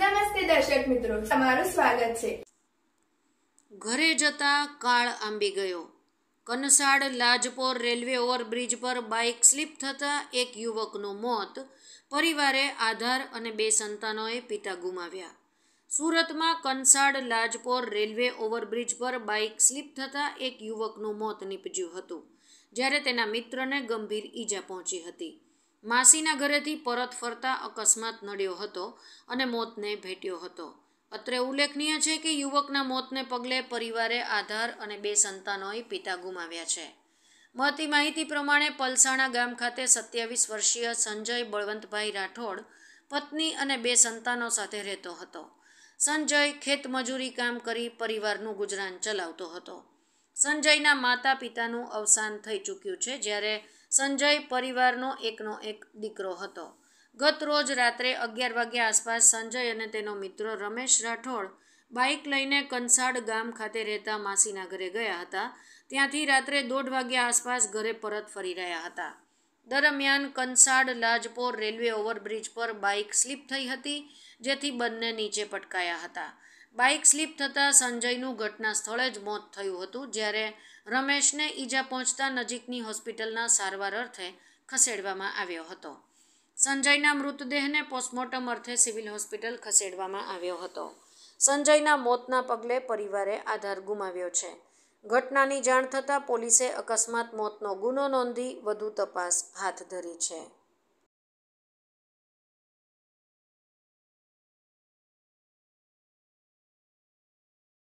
નમસ્તે દર્શક મિત્રો તમારું સ્વાગત છે ઘરે જતા કાળ આંબી ગયો કનસાડ લાજપોર રેલવે ઓવરબ્રિજ પર બાઇક સ્લીપ થતાં એક યુવકનું મોત પરિવારે આધાર અને બે સંતાનોએ પિતા ગુમાવ્યા સુરતમાં કનસાડ લાજપોર રેલવે ઓવરબ્રિજ પર બાઇક સ્લીપ થતાં એક યુવકનું મોત નીપજ્યું હતું જ્યારે તેના મિત્રને ગંભીર ઈજા પહોંચી હતી માસીના ઘરેથી પરત ફરતા અકસ્માત નડ્યો હતો અને મોતને ભેટ્યો હતો અત્રે ઉલ્લેખનીય છે કે યુવકના મોતને પગલે પરિવારે આધાર અને બે સંતાનોએ પિતા ગુમાવ્યા છે મળતી માહિતી પ્રમાણે પલસાણા ગામ ખાતે સત્યાવીસ વર્ષીય સંજય બળવંતભાઈ રાઠોડ પત્ની અને બે સંતાનો સાથે રહેતો હતો સંજય ખેતમજૂરી કામ કરી પરિવારનું ગુજરાન ચલાવતો હતો સંજયના માતા પિતાનું અવસાન થઈ ચૂક્યું છે જ્યારે સંજય પરિવારનો એકનો એક દીકરો હતો ગત રોજ રાત્રે અગિયાર વાગ્યા આસપાસ સંજય અને તેનો મિત્ર રમેશ રાઠોડ બાઇક લઈને કંસાડ ગામ ખાતે રહેતા માસીના ઘરે ગયા હતા ત્યાંથી રાત્રે દોઢ વાગ્યા આસપાસ ઘરે પરત ફરી રહ્યા હતા દરમિયાન કંસાડ લાજપોર રેલવે ઓવરબ્રિજ પર બાઇક સ્લીપ થઈ હતી જેથી બંને નીચે પટકાયા હતા બાઇક સ્લીપ થતાં સંજયનું ઘટના સ્થળે જ મોત થયું હતું જ્યારે રમેશને ઈજા પહોંચતા નજીકની હોસ્પિટલના સારવાર અર્થે ખસેડવામાં આવ્યો હતો સંજયના મૃતદેહને પોસ્ટમોર્ટમ અર્થે સિવિલ હોસ્પિટલ ખસેડવામાં આવ્યો હતો સંજયના મોતના પગલે પરિવારે આધાર ગુમાવ્યો છે ઘટનાની જાણ થતાં પોલીસે અકસ્માત મોતનો ગુનો નોંધી વધુ તપાસ હાથ ધરી છે